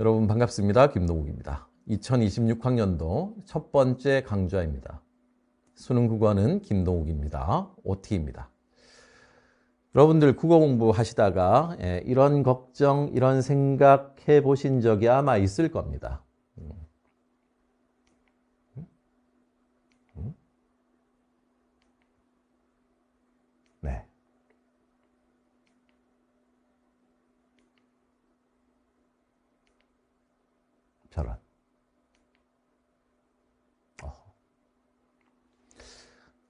여러분 반갑습니다. 김동욱입니다. 2026학년도 첫 번째 강좌입니다. 수능 국어는 김동욱입니다. OT입니다. 여러분들 국어 공부하시다가 예, 이런 걱정, 이런 생각 해보신 적이 아마 있을 겁니다. 결혼.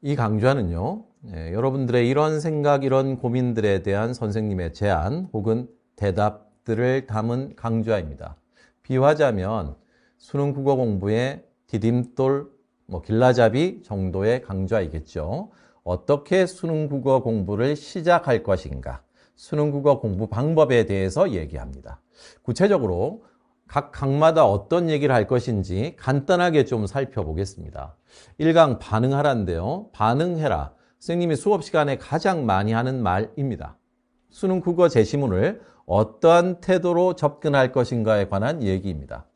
이 강좌는요, 예, 여러분들의 이런 생각, 이런 고민들에 대한 선생님의 제안 혹은 대답들을 담은 강좌입니다. 비화자면 수능 국어 공부의 디딤돌, 뭐 길라잡이 정도의 강좌이겠죠. 어떻게 수능 국어 공부를 시작할 것인가? 수능 국어 공부 방법에 대해서 얘기합니다. 구체적으로 각 강마다 어떤 얘기를 할 것인지 간단하게 좀 살펴보겠습니다. 1강 반응하라인데요. 반응해라. 선생님이 수업 시간에 가장 많이 하는 말입니다. 수능 국어 제시문을 어떠한 태도로 접근할 것인가에 관한 얘기입니다.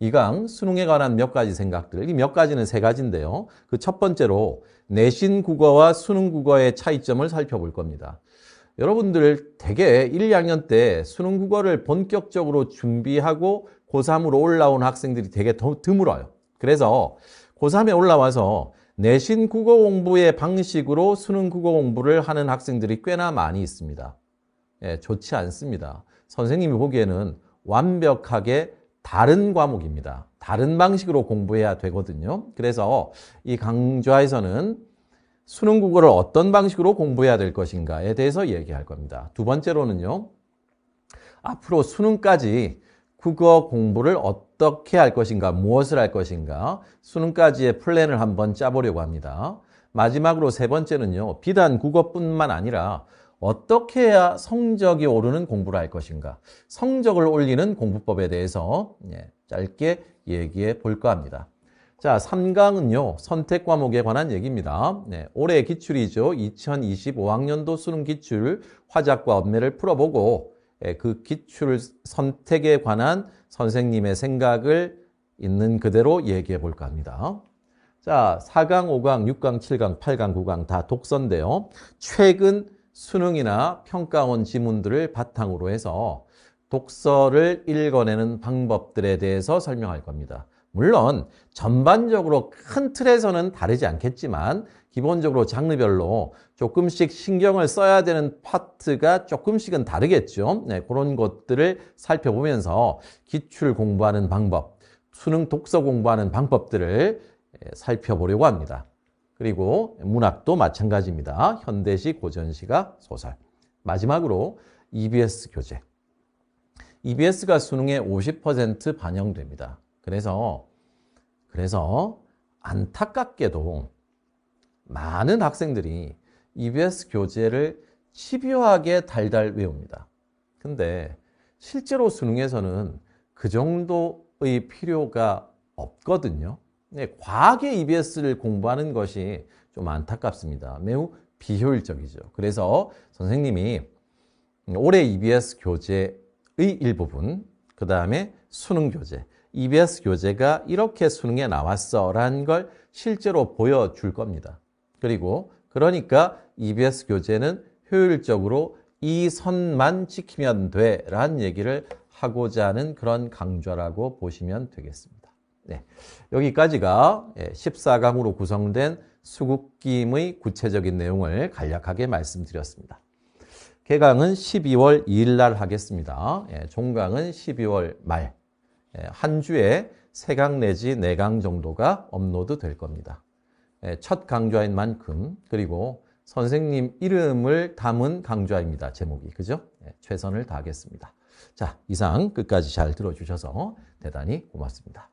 2강 수능에 관한 몇 가지 생각들, 이 몇 가지는 세 가지인데요. 그 첫 번째로 내신 국어와 수능 국어의 차이점을 살펴볼 겁니다. 여러분들 대개 1, 2학년 때 수능 국어를 본격적으로 준비하고 고3으로 올라온 학생들이 되게 드물어요. 그래서 고3에 올라와서 내신 국어 공부의 방식으로 수능 국어 공부를 하는 학생들이 꽤나 많이 있습니다. 예, 좋지 않습니다. 선생님이 보기에는 완벽하게 다른 과목입니다. 다른 방식으로 공부해야 되거든요. 그래서 이 강좌에서는 수능 국어를 어떤 방식으로 공부해야 될 것인가에 대해서 얘기할 겁니다. 두 번째로는요. 앞으로 수능까지 국어 공부를 어떻게 할 것인가, 무엇을 할 것인가, 수능까지의 플랜을 한번 짜보려고 합니다. 마지막으로 세 번째는요. 비단 국어뿐만 아니라 어떻게 해야 성적이 오르는 공부를 할 것인가, 성적을 올리는 공부법에 대해서 예, 짧게 얘기해 볼까 합니다. 자, 3강은요. 선택 과목에 관한 얘기입니다. 네, 올해 기출이죠. 2025학년도 수능 기출 화작과 업매를 풀어보고 예, 그 기출 선택에 관한 선생님의 생각을 있는 그대로 얘기해 볼까 합니다. 자, 4강, 5강, 6강, 7강, 8강, 9강 다 독서인데요. 최근 수능이나 평가원 지문들을 바탕으로 해서 독서를 읽어내는 방법들에 대해서 설명할 겁니다. 물론 전반적으로 큰 틀에서는 다르지 않겠지만 기본적으로 장르별로 조금씩 신경을 써야 되는 파트가 조금씩은 다르겠죠. 네, 그런 것들을 살펴보면서 기출 공부하는 방법, 수능 독서 공부하는 방법들을 예, 살펴보려고 합니다. 그리고 문학도 마찬가지입니다. 현대시, 고전시가, 소설. 마지막으로 EBS 교재. EBS가 수능에 50% 반영됩니다. 그래서 그래서 안타깝게도 많은 학생들이 EBS 교재를 집요하게 달달 외웁니다. 근데 실제로 수능에서는 그 정도의 필요가 없거든요. 네, 과하게 EBS를 공부하는 것이 좀 안타깝습니다. 매우 비효율적이죠. 그래서 선생님이 올해 EBS 교재의 일부분, 그 다음에 수능 교재, EBS 교재가 이렇게 수능에 나왔어 라는 걸 실제로 보여줄 겁니다. 그리고 그러니까 EBS 교재는 효율적으로 이 선만 지키면 돼 라는 얘기를 하고자 하는 그런 강좌라고 보시면 되겠습니다. 네, 여기까지가 14강으로 예, 구성된 수국김의 구체적인 내용을 간략하게 말씀드렸습니다. 개강은 12월 2일 날 하겠습니다. 예, 종강은 12월 말. 예, 한 주에 세 강 내지 네 강 정도가 업로드 될 겁니다. 예, 첫 강좌인 만큼 그리고 선생님 이름을 담은 강좌입니다. 제목이 그죠? 예, 최선을 다하겠습니다. 자 이상 끝까지 잘 들어주셔서 대단히 고맙습니다.